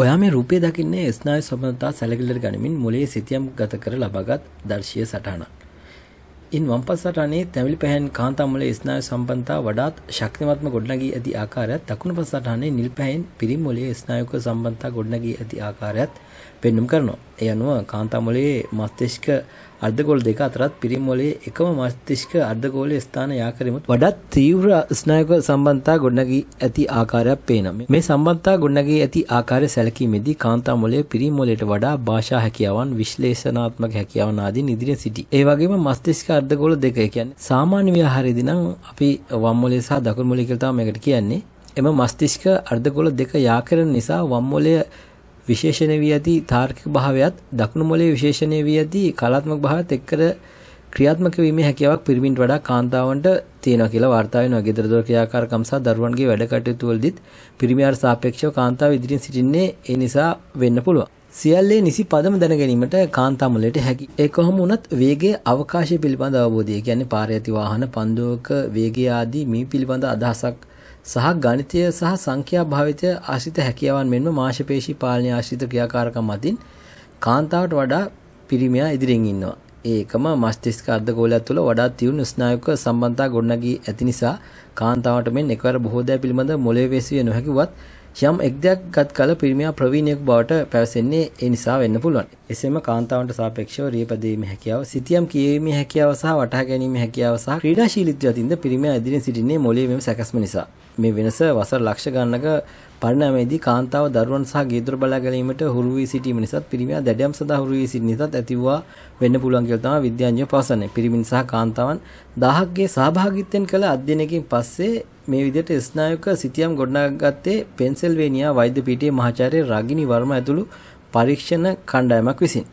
ඔයා මේ රූපය දකින්නේ ස්නාය සමතා සැලකිල්ලට ගනිමින් මොලේ සිතියම් ගත කර ලබාගත් දර්ශය සටහනක්. ඉන් වම්පස් සටනේ තැමිලි පැහැන් කාන්තාමල ස්නාය සම්බන්තා වඩාත් ශක්තිමත්ම ගොඩනගී ඇති ආකාරයත් දකුණු පස සටහනේ නිල් පැහැයෙන් පිරිම් මොලේ ස්නායුක සම්බන්තා ගොඩනගී ඇති ආකාරයත් පෙන්නුම් කරනවා. ඒ අනුව කාන්තාමලයේ මස්තිෂ්ක අර්ධගෝල දෙක අතරත් පිරිමොලේ එකම මස්තිෂ්ක අර්ධගෝලය ස්ථාන යාකරමුත් වඩත් තීව්‍ර ස්නායක සම්බන්තා ගොඩනගී ඇති ආකාරයක් පේනම මේ සම්බන්තා ගොඩනගේ ඇති ආකාරය සැලකීමේදී කාන්තාමොලය පිරිමොලට වඩා භාෂා හැකියාවන් විශ්ලේෂනාත්මක හැකියාවන් ආදී නිදිර සිටි ඒ වගේම මස්තිෂ්ක අර්ධගෝල දෙක කියන්නේ සාමාන්‍ය ව්‍යහාරයේදී නම් අපි වම් මොලේ සහ දකුණු මොලේ කියලා තමයි මේකට කියන්නේ එම මස්තිෂ්ක අර්ධගෝල දෙක යාකරන නිසා වම් මොලේ විශේෂණ වී ඇති තාර්කික භාවයත් දකුණු මොලේ විශේෂණය වී ඇති කලාත්මක භාවයත් එක්කර ක්‍රියාත්මක වීමේ හැකියාවක් පිරිමින්ට වඩා කාන්තාවන්ට තියෙනවා කියලා වාර්තා වෙනවා. ගෙදර දොර ක්‍රියාකාරකම් සහ දරුවන්ගේ වැඩ කටයුතු වලදීත් පිරිමියාට සාපේක්ෂව කාන්තාව ඉදිරියෙන් සිටින්නේ ඒ නිසා වෙන්න පුළුවන්. සියල්ලේ නිසි පදම දැනගැනීමට කාන්තාමලට හැකි ඒ කොහොම වුණත් වේගේ අවකාශය පිළිබඳ අවබෝධය කියන්නේ පාර ඇති වාහන පන්දුවක වේගය ආදී මේ පිළිබඳ අදහසක් සහ ගණිතය සහ සංඛ්‍යා භාවිතය ආශ්‍රිත හැකියාවන් මෙන්ම මාංශපේශී පාලනය ආශ්‍රිත ක්‍රියාකාරකම් අතින් කාන්තාවට වඩා පිරිමියා ඉදිරියෙන් ඉන්නවා. ඒකම මස්තිස්ක අර්ධගෝලයක් තුළ වඩාත් තියුණු ස්නායුක සම්බන්ධතා ගොඩනගී ඇති නිසා කාන්තාවට මෙන් එකවර බොහෝ දෑ පිළිබඳ මොළයේ වෙසිය නොහැකිවත් යම් එක්දයක් ගත් කල පිරිමියා ප්‍රවීණයෙකු බවට පැවසෙන්නේ ඒ නිසා වෙන්න පුළුවන්. එසේම කාන්තාවන්ට සාපේක්ෂව රියපදීමේ හැකියාව, සිතියම් කියවීමේ හැකියාව සහ වටහා ගැනීමේ හැකියාව සහ ක්‍රීඩාශීලීත්වය අතින්ද පිරිමියා ඉදිරියෙන් සිටින්නේ මොළයේ මෙම සැකස්ම නිසා. මේ වෙනස වසර ලක්ෂ ගණනක පරිණාමයේදී කාන්තාව දරුවන් සහ ගේදොර බලා ගැනීමට හුරු වී සිටීම නිසා පිරිමියා දැඩියම් සඳහා හුරු වී සිටි නිසා ඇතිවුවා වෙන්න පුළුවන් කියලා තමයි විද්‍යාඥයෝ පවසන්නේ. පිරිමින් සහ කාන්තාවන් 1000ගේ සහභාගීත්වයෙන් කළ අධ්‍යයනයකින් පස්සේ මේ විදිහට ස්නායුක සිතියම් ගොඩනගාගත්තේ පෙන්සිල්වේනියා වෛද්‍ය පීඨයේ මහාචාර්ය රගිනි වර්ම ඇතුළු පරීක්ෂණ කණ්ඩායමක් විසින්.